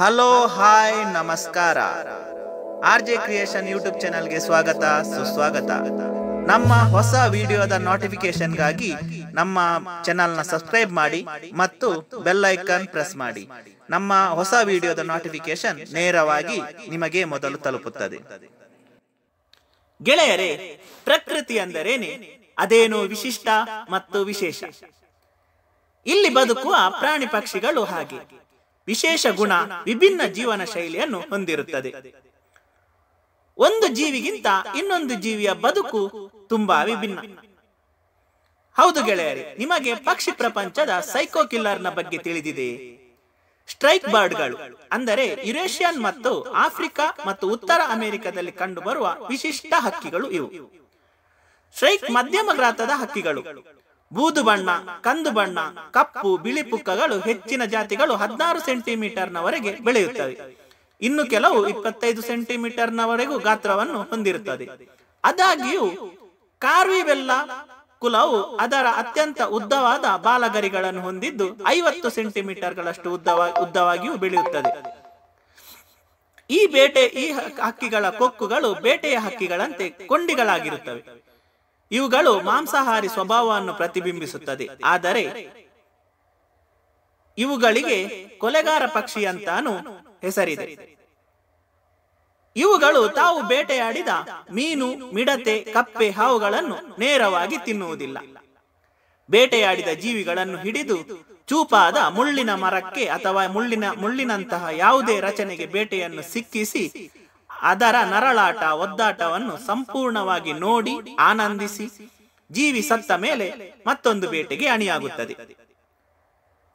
hello hi ನಮಸ್ಕಾರ R J creation YouTube ಚಾನೆಲ್ಗೆ ಸ್ವಾಗತ ಸುಸ್ವಾಗತ ನಮ್ಮ ಹೊಸ ವಿಡಿಯೋದ ನೋಟಿಫಿಕೇಶನ್ಗಾಗಿ ನಮ್ಮ ಚಾನಲ್ನ ಸಬ್ಸ್ಕ್ರೈಬ್ ಮಾಡಿ ಮತ್ತು ಬೆಲ್ ಐಕಾನ್ ಪ್ರೆಸ್ ಮಾಡಿ ನಮ್ಮ ಹೊಸ ವಿಡಿಯೋದ ನೋಟಿಫಿಕೇಶನ್ ನೇರವಾಗಿ ನಿಮಗೆ ಮೊದಲು ತಲುಪುತ್ತದೆ ಗೆಳೆಯರೇ ಪ್ರಕೃತಿ ಅಂದರೇನೆ ಅದೇನು ವಿಶಿಷ್ಟ ಮತ್ತು ವಿಶೇಷ ಇಲ್ಲಿ ಬದುಕುವ ಪ್ರಾಣಿ ಪಕ್ಷಿಗಳು ಹಾಗೆ ವಿಶೇಷ ಗುಣ ವಿಭಿನ್ನ ಜೀವನ ಶೈಲಿಯನ್ನು ಹೊಂದಿರುತ್ತದೆ ಒಂದು ಜೀವಿಗಿಂತ ಇನ್ನೊಂದು ಜೀವಿಯ ಬದುಕು ತುಂಬಾ ವಿಭಿನ್ನ ಹೌದು ಗೆಳೆಯರಿ ನಿಮಗೆ ಪಕ್ಷಿ ಪ್ರಪಂಚದ ಸೈಕೋ ಕಿಲ್ಲರ್ನ ಬಗ್ಗೆ ತಿಳಿದಿದೆ ಸ್ಟ್ರೈಕ್ ಬರ್ಡ್ಗಳು ಅಂದರೆ ಯುರೇಷಿಯನ್ ಮತ್ತು ಆಫ್ರಿಕಾ ಮತ್ತು ಉತ್ತರ ಅಮೆರಿಕದಲ್ಲಿ ಕಂಡುಬರುವ ವಿಶಿಷ್ಟ ಹಕ್ಕಿಗಳು ಇವು ಸ್ಟ್ರೈಕ್ ಮಧ್ಯಮ ಗಾತ್ರದ ಹಕ್ಕಿಗಳು ಬೂದು ಬಣ್ಣ ಕಂದು ಬಣ್ಣ ಕಪ್ಪು ಬಿಳಿ ಪುಕ್ಕಗಳು ಹೆಚ್ಚಿನ ಜಾತಿಗಳು ಹದಿನಾರು ಸೆಂಟಿಮೀಟರ್ನವರೆಗೆ ಬೆಳೆಯುತ್ತವೆ ಇನ್ನು ಕೆಲವು ಇಪ್ಪತ್ತೈದು ಸೆಂಟಿಮೀಟರ್ನವರೆಗೂ ಗಾತ್ರವನ್ನು ಹೊಂದಿರುತ್ತದೆ ಅದಾಗಿಯೂ ಕಾರ್ವಿ ಬೆಲ್ಲ ಕುಲವು ಅದರ ಅತ್ಯಂತ ಉದ್ದವಾದ ಬಾಲಗರಿಗಳನ್ನು ಹೊಂದಿದ್ದು ಐವತ್ತು ಸೆಂಟಿಮೀಟರ್ಗಳಷ್ಟು ಉದ್ದವ ಉದ್ದವಾಗಿಯೂ ಬೆಳೆಯುತ್ತದೆ ಈ ಬೇಟೆ ಈ ಹಕ್ಕಿಗಳ ಕೊಕ್ಕುಗಳು ಬೇಟೆಯ ಹಕ್ಕಿಗಳಂತೆ ಕೊಂಡಿಗಳಾಗಿರುತ್ತವೆ ಇವುಗಳು ಮಾಂಸಾಹಾರಿ ಸ್ವಭಾವವನ್ನು ಪ್ರತಿಬಿಂಬಿಸುತ್ತದೆ ಆದರೆ ಇವುಗಳಿಗೆ ಕೊಲೆಗಾರ ಪಕ್ಷಿ ಅಂತಾನು ಹೆಸರಿದೆ ಇವುಗಳು ತಾವು ಬೇಟೆಯಾಡಿದ ಮೀನು ಮಿಡತೆ ಕಪ್ಪೆ ಹಾವುಗಳನ್ನು ನೇರವಾಗಿ ತಿನ್ನುವುದಿಲ್ಲ ಬೇಟೆಯಾಡಿದ ಜೀವಿಗಳನ್ನು ಹಿಡಿದು ಚೂಪಾದ ಮುಳ್ಳಿನ ಮರಕ್ಕೆ ಅಥವಾ ಮುಳ್ಳಿನ ಮುಳ್ಳಿನಂತಹ ಯಾವುದೇ ರಚನೆಗೆ ಬೇಟೆಯನ್ನು ಸಿಕ್ಕಿಸಿ ಅದರ ನರಳಾಟ ಒದ್ದಾಟವನ್ನು ಸಂಪೂರ್ಣವಾಗಿ ನೋಡಿ ಆನಂದಿಸಿ ಜೀವಿ ಸತ್ತ ಮೇಲೆ ಮತ್ತೊಂದು ಬೇಟೆಗೆ ಅಣಿಯಾಗುತ್ತದೆ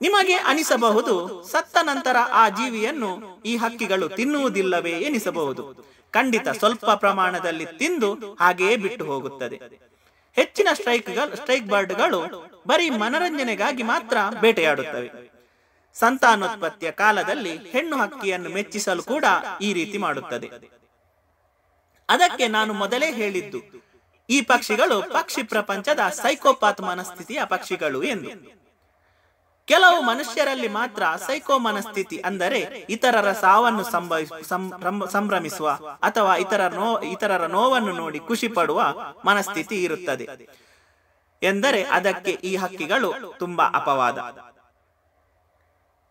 ನಿಮಗೆ ಅನಿಸಬಹುದು ಸತ್ತ ನಂತರ ಆ ಜೀವಿಯನ್ನು ಈ ಹಕ್ಕಿಗಳು ತಿನ್ನುವುದಿಲ್ಲವೇ ಎನಿಸಬಹುದು ಖಂಡಿತ ಸ್ವಲ್ಪ ಪ್ರಮಾಣದಲ್ಲಿ ತಿಂದು ಹಾಗೆಯೇ ಬಿಟ್ಟು ಹೋಗುತ್ತದೆ ಹೆಚ್ಚಿನ ಸ್ಟ್ರೈಕ್ ಸ್ಟ್ರೈಕ್ ಬರ್ಡ್ಗಳು ಬರೀ ಮನರಂಜನೆಗಾಗಿ ಮಾತ್ರ ಬೇಟೆಯಾಡುತ್ತವೆ ಸಂತಾನೋತ್ಪತ್ತಿಯ ಕಾಲದಲ್ಲಿ ಹೆಣ್ಣು ಹಕ್ಕಿಯನ್ನು ಮೆಚ್ಚಿಸಲು ಕೂಡ ಈ ರೀತಿ ಮಾಡುತ್ತದೆ ಅದಕ್ಕೆ ನಾನು ಮೊದಲೇ ಹೇಳಿದ್ದು ಈ ಪಕ್ಷಿಗಳು ಪಕ್ಷಿ ಪ್ರಪಂಚದ ಸೈಕೋಪಾತ್ ಮನಸ್ಥಿತಿಯ ಪಕ್ಷಿಗಳು ಎಂದು ಕೆಲವು ಮನುಷ್ಯರಲ್ಲಿ ಮಾತ್ರ ಸೈಕೋ ಮನಸ್ಥಿತಿ ಅಂದರೆ ಇತರರ ಸಾವನ್ನು ಸಂಭ್ರಮಿಸುವ ಅಥವಾ ಇತರ ನೋ ಇತರರ ನೋವನ್ನು ನೋಡಿ ಖುಷಿ ಪಡುವ ಮನಸ್ಥಿತಿ ಇರುತ್ತದೆ ಎಂದರೆ ಅದಕ್ಕೆ ಈ ಹಕ್ಕಿಗಳು ತುಂಬಾ ಅಪವಾದ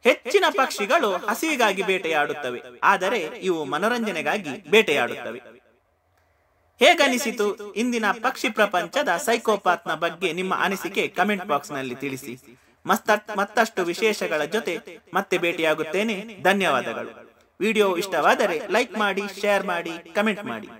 ಹೆಚ್ಚಿನ ಪಕ್ಷಿಗಳು ಹಸಿವಿಗಾಗಿ ಬೇಟೆಯಾಡುತ್ತವೆ ಆದರೆ ಇವು ಮನೋರಂಜನೆಗಾಗಿ ಬೇಟೆಯಾಡುತ್ತವೆ ಹೇಗನಿಸಿತು ಇಂದಿನ ಪಕ್ಷಿ ಪ್ರಪಂಚದ ಸೈಕೋಪಾತ್ನ ಬಗ್ಗೆ ನಿಮ್ಮ ಅನಿಸಿಕೆ ಕಮೆಂಟ್ ಬಾಕ್ಸ್ ನಲ್ಲಿ ತಿಳಿಸಿ ಮತ್ತಷ್ಟು ವಿಶೇಷಗಳ ಜೊತೆ ಮತ್ತೆ ಭೇಟಿಯಾಗುತ್ತೇನೆ ಧನ್ಯವಾದಗಳು ವಿಡಿಯೋ ಇಷ್ಟವಾದರೆ ಲೈಕ್ ಮಾಡಿ ಶೇರ್ ಮಾಡಿ ಕಮೆಂಟ್ ಮಾಡಿ